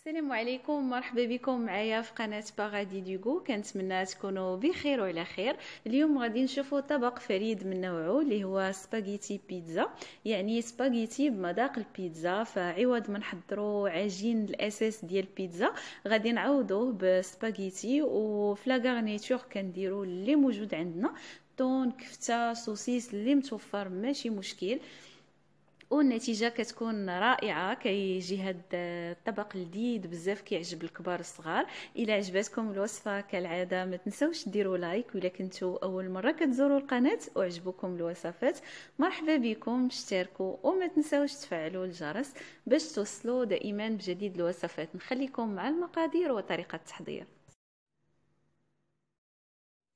السلام عليكم مرحبا بكم معايا في قناه باغادي ديغو كنتمنى تكونوا بخير وعلى خير اليوم غادي نشوفوا طبق فريد من نوعه اللي هو سباغيتي بيتزا يعني سباغيتي بمذاق البيتزا فعوض ما نحضروا عجين الاساس ديال البيتزا غادي نعوضوه بسباغيتي وفي لا غارنيتور كنديروا اللي موجود عندنا طون كفته سوسيس اللي متوفر ماشي مشكل والنتيجه كتكون رائعه كيجي هاد آه، الطبق لذيذ بزاف كيعجب الكبار الصغار الى عجبتكم الوصفه كالعاده ما تنساوش ديروا لايك ولا كنتو اول مره كتزوروا القناه وعجبوكم الوصفات مرحبا بكم اشتركوا وما تنساوش تفعلوا الجرس باش توصلوا دائما بجديد الوصفات نخليكم مع المقادير وطريقه التحضير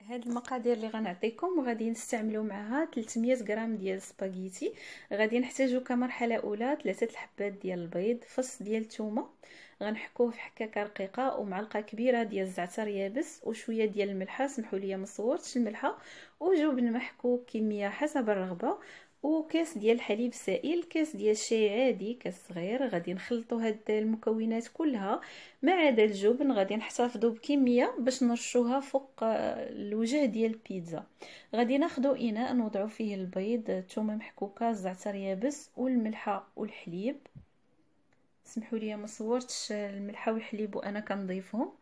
هاد المقادير اللي غنعطيكم وغادي نستعملو معها 300 غرام ديال السباغيتي غادي نحتاجو كمرحله اولى ثلاثه الحبات ديال البيض فص ديال الثومه غنحكوه في حكاكه رقيقه ومعلقه كبيره ديال الزعتر يابس وشويه ديال الملحه سمحوا لي ما صورتش الملحه وجبن محكوك كميه حسب الرغبه وكاس ديال الحليب سائل كاس ديال الشاي عادي كاس صغير غادي نخلطوا هاد المكونات كلها ما عدا الجبن غادي نحتفظوا بكميه باش نرشوها فوق آه، الوجه ديال البيتزا غادي ناخذوا اناء نوضعوا فيه البيض الثومه محكوكه الزعتر يابس والملحه والحليب سمحوا لي ما صورتش الملحه والحليب وانا كنضيفهم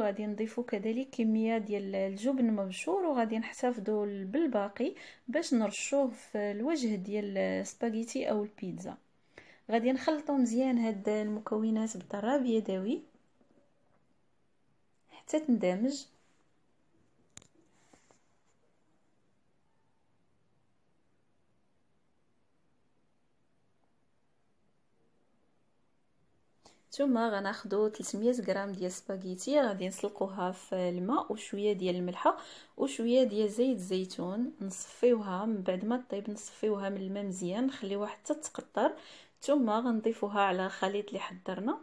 وغادي نضيفوا كذلك كميه ديال الجبن مبشور وغادي نحتفظوا بالباقي باش نرشوه في الوجه ديال السباغيتي او البيتزا غادي نخلطوا مزيان هاد المكونات بطراب يدوي حتى تندمج ثم غناخذوا 300 غرام ديال السباغيتي غادي نسلقوها في الماء وشويه ديال الملحه وشويه ديال زيت الزيتون نصفيوها من بعد ما طيب نصفيوها من الماء مزيان نخليوها حتى تقطر ثم غنضيفوها على الخليط اللي حضرنا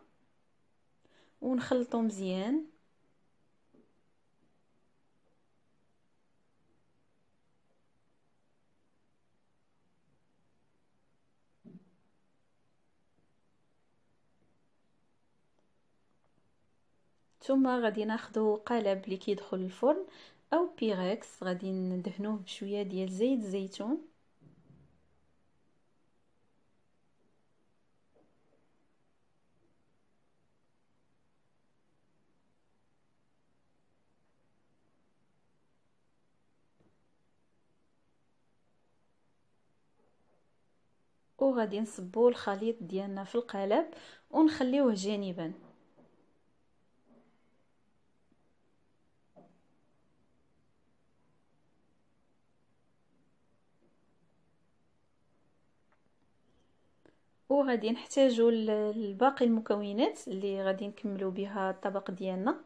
ونخلطو مزيان ثم غادي ناخذ قالب اللي كيدخل الفرن او بيغاكس غادي ندهنوه بشويه ديال زيت الزيتون وغادي نصبو الخليط ديالنا في القالب ونخليوه جانبا وغادي نحتاجو لباقي المكونات اللي غادي نكملو بها الطبق ديالنا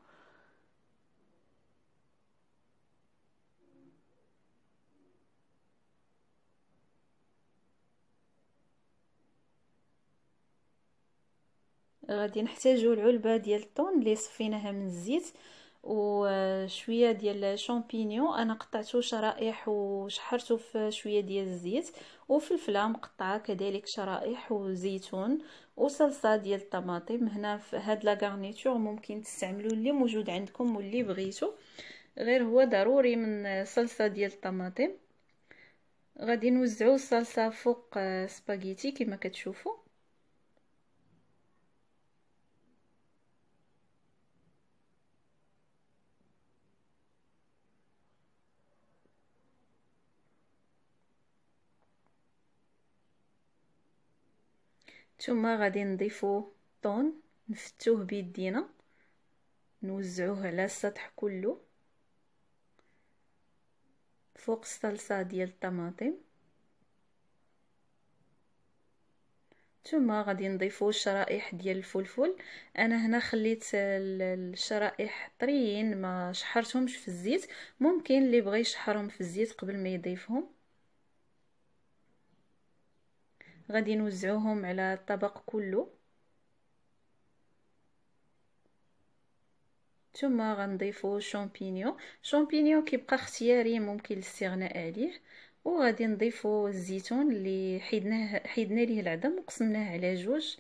غادي نحتاجو العلبه ديال الطون اللي صفيناها من الزيت وشويه ديال الشامبينيون انا قطعته شرائح وشحرته في شويه ديال الزيت وفلفله مقطعه كذلك شرائح وزيتون وصلصه ديال الطماطم هنا في هاد لا ممكن تستعملوا اللي موجود عندكم واللي بغيتو غير هو ضروري من صلصه ديال الطماطم غادي نوزعو الصلصه فوق سباغيتي كما كتشوفوا ثم غادي نضيفو طون نفتوه بيدينا نوزعوه على السطح كله فوق الصلصه ديال الطماطم ثم غادي نضيفو الشرائح ديال الفلفل انا هنا خليت الشرائح طريين ما شحرتهمش في الزيت ممكن اللي بغى يشحرهم في الزيت قبل ما يضيفهم غادي نوزعوهم على الطبق كله ثم غنضيفو الشامبينيون الشامبينيون كيبقى اختياري ممكن الاستغناء عليه وغادي نضيفو الزيتون اللي حيدناه حيدنا ليه العظم وقسمناه على جوج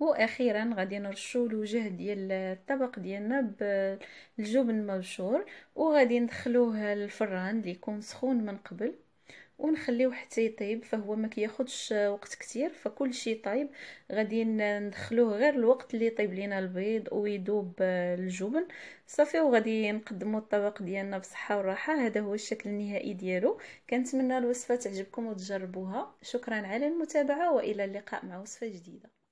واخيرا غادي نرشو الوجه ديال الطبق ديالنا بالجبن مبشور وغادي ندخلوه الفران اللي يكون سخون من قبل ونخليه حتى يطيب فهو ما كياخذش وقت كتير فكل شيء طايب غادي ندخلوه غير الوقت اللي يطيب لينا البيض ويدوب آه، الجبن صافي وغادي نقدموا الطبق ديالنا بصحه وراحه هذا هو الشكل النهائي ديالو كنتمنى الوصفه تعجبكم وتجربوها شكرا على المتابعه والى اللقاء مع وصفه جديده